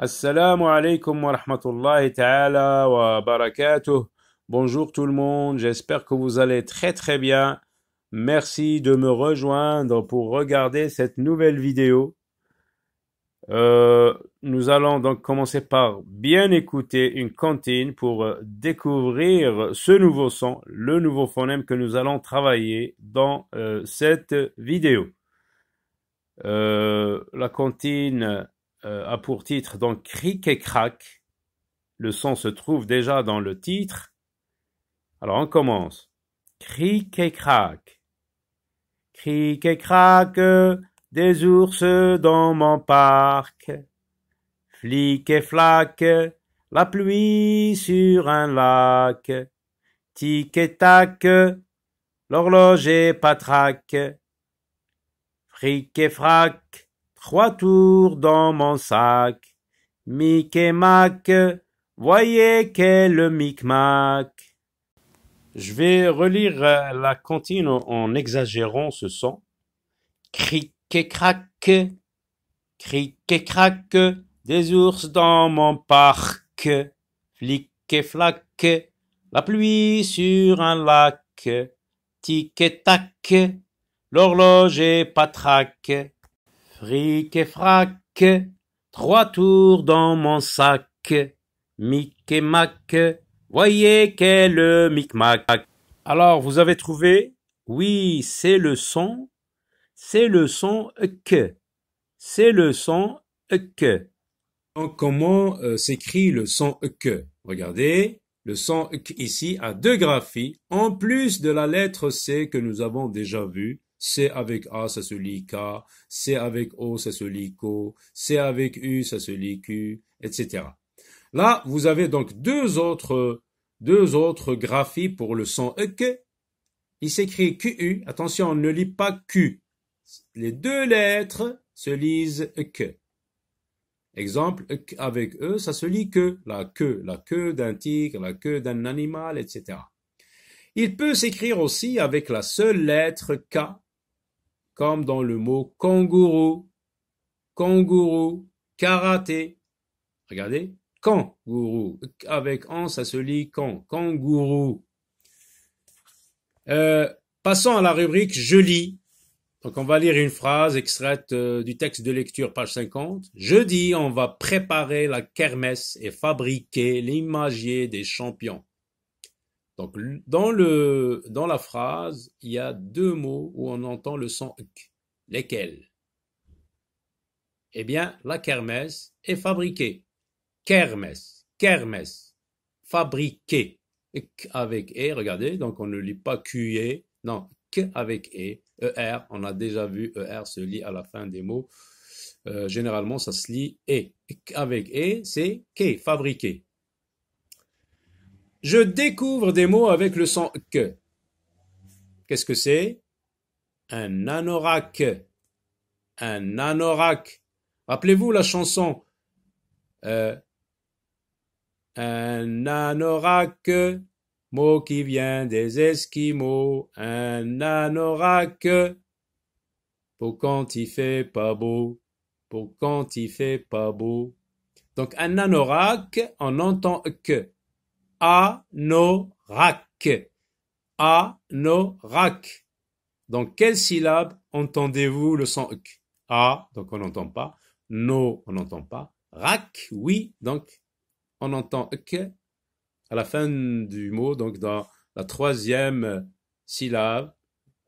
Assalamu alaikum wa rahmatullahi ta'ala wa barakatuh. Bonjour tout le monde, j'espère que vous allez très très bien. Merci de me rejoindre pour regarder cette nouvelle vidéo. Euh, nous allons donc commencer par bien écouter une cantine pour découvrir ce nouveau son, le nouveau phonème que nous allons travailler dans euh, cette vidéo. Euh, la cantine... Euh, a pour titre donc Cric et Crac. Le son se trouve déjà dans le titre. Alors on commence. Cric et crac. Cric et crac des ours dans mon parc. Flic et flac, la pluie sur un lac. Tic et tac, l'horloge est patraque. Fric et frac, trois tours dans mon sac. Mic mac, voyez quel micmac. Je vais relire euh, la cantine en exagérant ce son. Cric et crac, cric et crac, des ours dans mon parc. Flic et flac, la pluie sur un lac. Tic et tac, l'horloge est patraque. Fric et frac, trois tours dans mon sac. Mic et mac, voyez quel micmac. Alors, vous avez trouvé Oui, c'est le son, c'est le son que. C'est le son que. comment euh, s'écrit le son que Regardez, le son ici a deux graphies, en plus de la lettre C que nous avons déjà vue C avec A, ça se lit K. C avec O, ça se lit CO. C avec U, ça se lit Q, etc. Là, vous avez donc deux autres, deux autres graphies pour le son EQ. Il s'écrit QU. Attention, on ne lit pas Q. Les deux lettres se lisent EQ. Exemple, e avec E, ça se lit que, la queue, la queue d'un tigre, la queue d'un animal, etc. Il peut s'écrire aussi avec la seule lettre K comme dans le mot kangourou, kangourou, karaté. Regardez, kangourou. Avec an, ça se lit kang, kangourou. Euh, passons à la rubrique je lis. Donc on va lire une phrase extraite euh, du texte de lecture, page 50. Jeudi, on va préparer la kermesse et fabriquer l'imagier des champions. Donc, dans, le, dans la phrase, il y a deux mots où on entend le son Lesquels Eh bien, la kermesse est fabriquée. Kermesse, kermesse, fabriquée. K avec E, regardez, donc on ne lit pas QE, non, K avec E, ER, on a déjà vu, ER se lit à la fin des mots. Euh, généralement, ça se lit E. avec E, c'est K, fabriquer je découvre des mots avec le son que. Qu'est-ce que c'est Un anorak. Un anorak. Rappelez-vous la chanson. Euh, un anorak, mot qui vient des Esquimaux. Un anorak, pour quand il fait pas beau. Pour quand il fait pas beau. Donc un anorak, on entend que. NO, rac. Dans quelle syllabe entendez-vous le son A, donc on n'entend pas. No, on n'entend pas. Rak, oui, donc on entend que à la fin du mot, donc dans la troisième syllabe,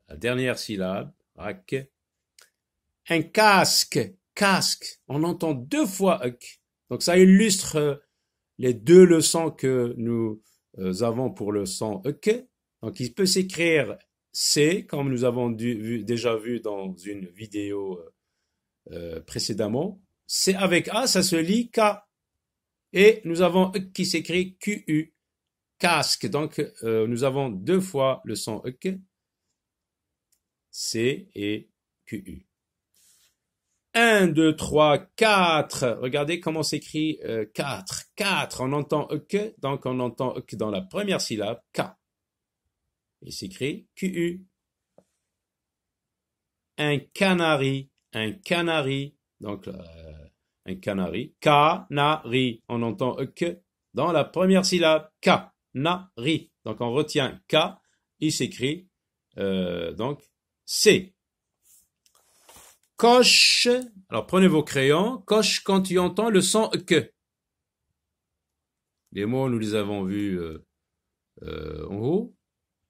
la dernière syllabe, rak. Un casque, casque, on entend deux fois uk. Donc ça illustre les deux leçons que nous euh, avons pour le son OK. E Donc, il peut s'écrire C, comme nous avons déjà vu dans une vidéo euh, euh, précédemment. C avec A, ça se lit K. Et nous avons e qui s'écrit QU, casque. Donc, nous avons deux fois le son EK, C et QU. 1, 2, 3, 4. Regardez comment s'écrit 4 on entend que, donc on entend que dans la première syllabe, K. Il s'écrit QU. Un canari, un canari, donc euh, un canari, canari, on entend que dans la première syllabe, canari. Donc on retient K, il s'écrit euh, donc C. Coche, alors prenez vos crayons, coche quand tu entends le son que. Les mots, nous les avons vus euh, euh, en haut.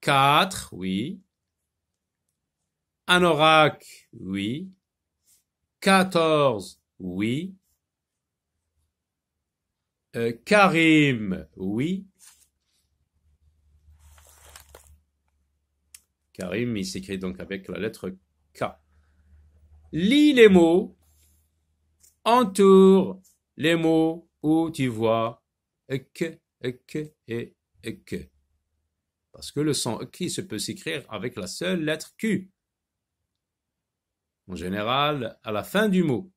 Quatre, oui. Anorak, oui. Quatorze, oui. Euh, Karim, oui. Karim, il s'écrit donc avec la lettre K. Lis les mots, entoure les mots où tu vois ek, ek et ek. Parce que le son qui se peut s'écrire avec la seule lettre q. En général, à la fin du mot.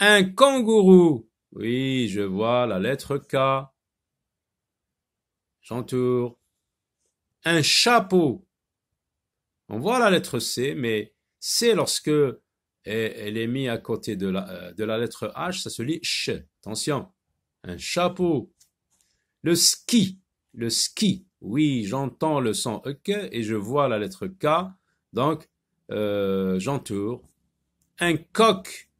Un kangourou. Oui, je vois la lettre K. J'entoure. Un chapeau. On voit la lettre C, mais C lorsque elle est mise à côté de la, euh, de la lettre H, ça se lit ch. Attention un chapeau. Le ski, le ski. Oui, j'entends le son OK et je vois la lettre K. Donc, euh, j'entoure. Un coq.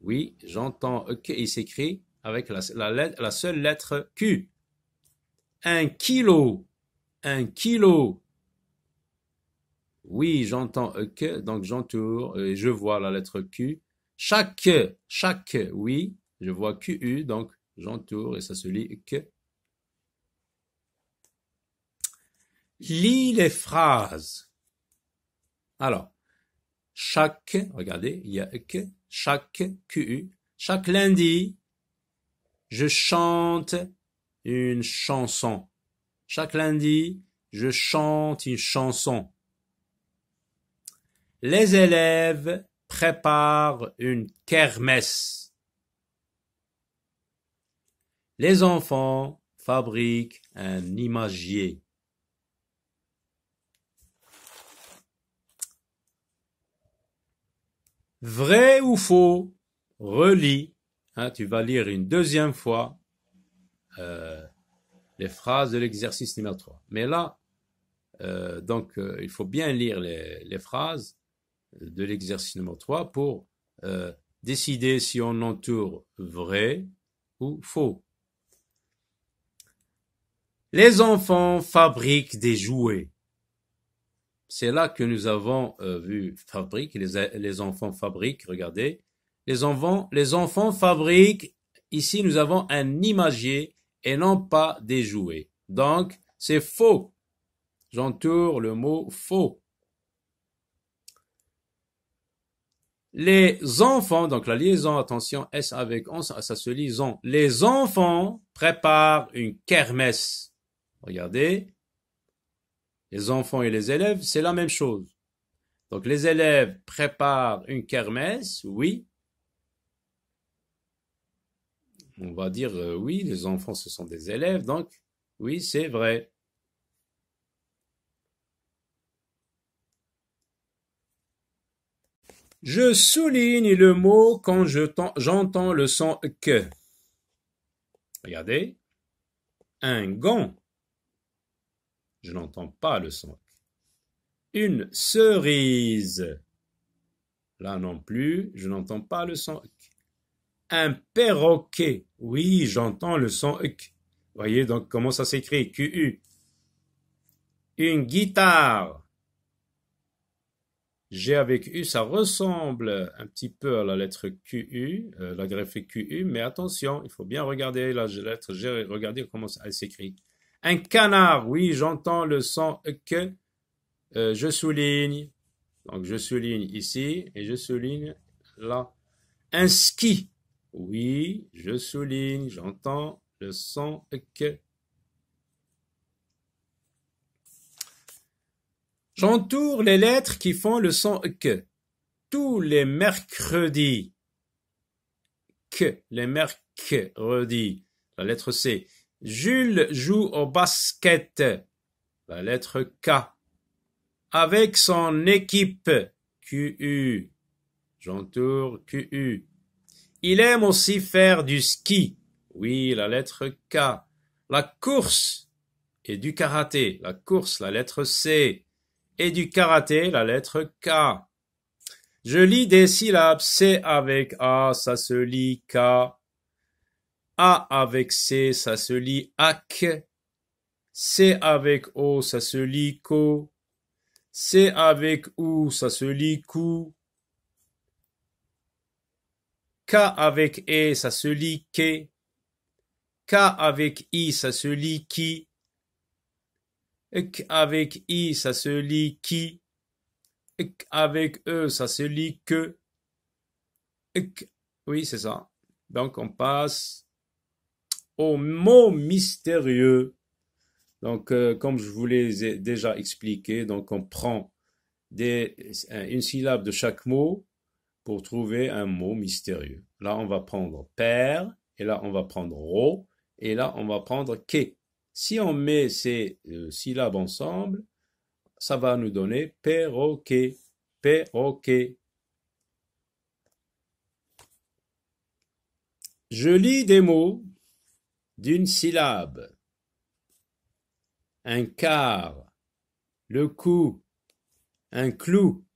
Oui, j'entends OK. Il s'écrit avec la, seule lettre Q. Un kilo. Un kilo. Oui, j'entends OK. Donc, j'entoure et je vois la lettre Q. Chaque, chaque, oui, je vois QU, donc j'entoure et ça se lit que. Lis les phrases. Alors, chaque, regardez, il y a que, chaque QU, chaque lundi, je chante une chanson. Chaque lundi, je chante une chanson. Les élèves préparent une kermesse. Les enfants fabriquent un imagier. Vrai ou faux Relis. Hein, tu vas lire une deuxième fois euh, les phrases de l'exercice numéro 3. Mais là, euh, donc, euh, il faut bien lire les, les phrases de l'exercice numéro 3 pour décider si on entoure vrai ou faux. Les enfants fabriquent des jouets. C'est là que nous avons euh, vu fabriquer, les, enfants fabriquent, regardez. Les enfants, les enfants fabriquent, ici nous avons un imagier et non pas des jouets. Donc, c'est faux. J'entoure le mot faux. Les enfants, donc la liaison, attention, S avec on, ça se lisant Les enfants préparent une kermesse. Regardez, les enfants et les élèves, c'est la même chose. Donc les élèves préparent une kermesse, oui. On va dire euh, oui, les enfants ce sont des élèves, donc oui, c'est vrai. Je souligne le mot quand j'entends le son que. Regardez. Un gant. Je n'entends pas le son. Une cerise. Là non plus, je n'entends pas le son. Un perroquet. Oui, j'entends le son. Voyez donc comment ça s'écrit. QU. Une guitare. J'ai avec U, ça ressemble un petit peu à la lettre QU, euh, la greffe QU, mais attention, il faut bien regarder la lettre G, regarder comment elle s'écrit. Un canard, oui, j'entends le son que. Euh, je souligne. Donc, je souligne ici et je souligne là. Un ski. Oui, je souligne, j'entends le son que. J'entoure les lettres qui font le son que. Tous les mercredis. Que. Les mercredis. La lettre C. Jules joue au basket, la lettre K, avec son équipe, QU. J'entoure QU. Il aime aussi faire du ski, oui, la lettre K. La course et du karaté, la course, la lettre C. Et du karaté, la lettre K. Je lis des syllabes C avec A, ça se lit K. A avec C, ça se lit ac. C avec O, ça se lit co. C avec OU, ça se lit cou. K avec E, ça se lit ke. K avec I, ça se lit qui. K e avec I, ça se lit qui. K e avec E, ça se lit que. Oui, c'est ça. Donc, on passe au mot mystérieux. Donc, euh, comme je vous ai déjà expliqué, donc on prend des, une syllabe de chaque mot pour trouver un mot mystérieux. Là, on va prendre père, et là, on va prendre ro, et là, on va prendre ke. Si on met ces euh, syllabes ensemble, ça va nous donner perroquet, perroquet. Je lis des mots d'une syllabe. Un quart, le cou, un clou,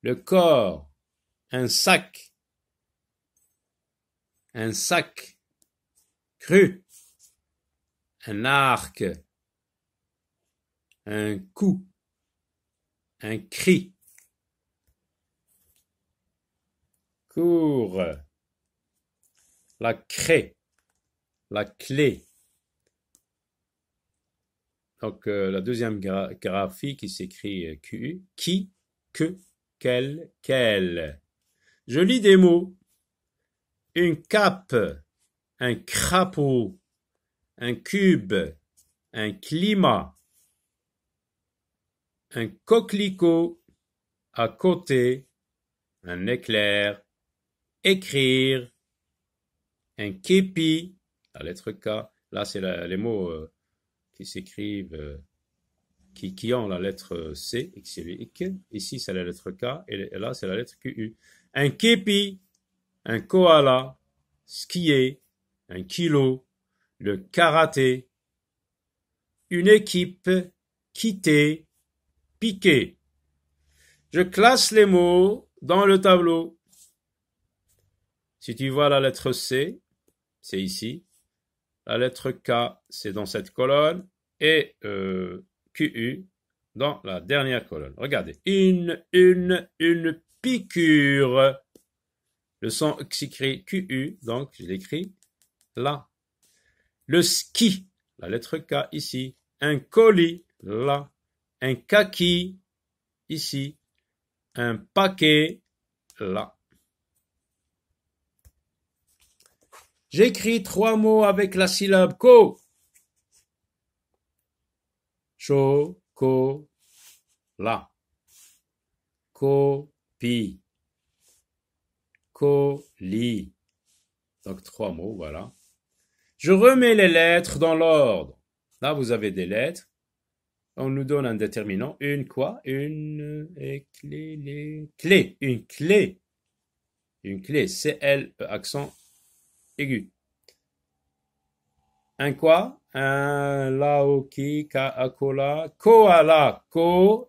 le corps, un sac, un sac, cru, un arc, un coup, un cri. Cours, la craie la clé. Donc, euh, la deuxième graphie qui s'écrit euh, Q, qui, que, quel, quel. Je lis des mots. Une cape, un crapaud, un cube, un climat, un coquelicot, à côté, un éclair, écrire, un képi, la lettre K, là, c'est les mots euh, qui s'écrivent, euh, qui, ont la lettre euh, C, Ici, c'est la lettre K, et là, c'est la lettre Q. Un képi, un koala, skier, un kilo, le karaté, une équipe, quitter, piquer. Je classe les mots dans le tableau. Si tu vois la lettre C, c'est ici. La lettre K, c'est dans cette colonne. Et euh, QU dans la dernière colonne. Regardez. Une, une, une piqûre. Le son s'écrit QU, donc je l'écris là. Le ski, la lettre K ici. Un colis, là. Un kaki, ici. Un paquet, là. J'écris trois mots avec la syllabe CO. Cho, ko, la. Co-li. Donc trois mots, voilà. Je remets les lettres dans l'ordre. Là, vous avez des lettres. On nous donne un déterminant. Une quoi Une clé, clé. Une clé. Une clé. C-L, euh, accent aigu. Un quoi Un laoki kaakola. Koala. Ko.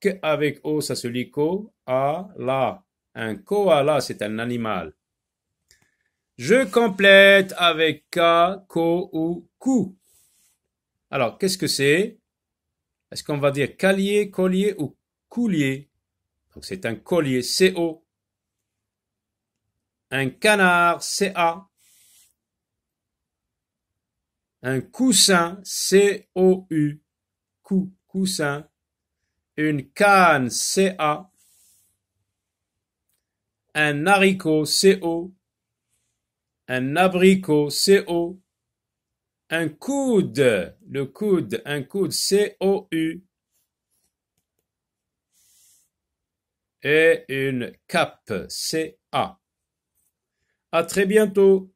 Que avec O, ça se lit ko. A. La. Un koala, c'est un animal. Je complète avec ka, ko ou ku. Alors, qu'est-ce que c'est Est-ce qu'on va dire calier, collier ou coulier Donc, c'est un collier, C-O un canard CA, un coussin C-O-U, cou, coussin, une canne C-A, un haricot C-O, un abricot C-O, un coude, le coude, un coude C-O-U, et une cape C-A. À très bientôt.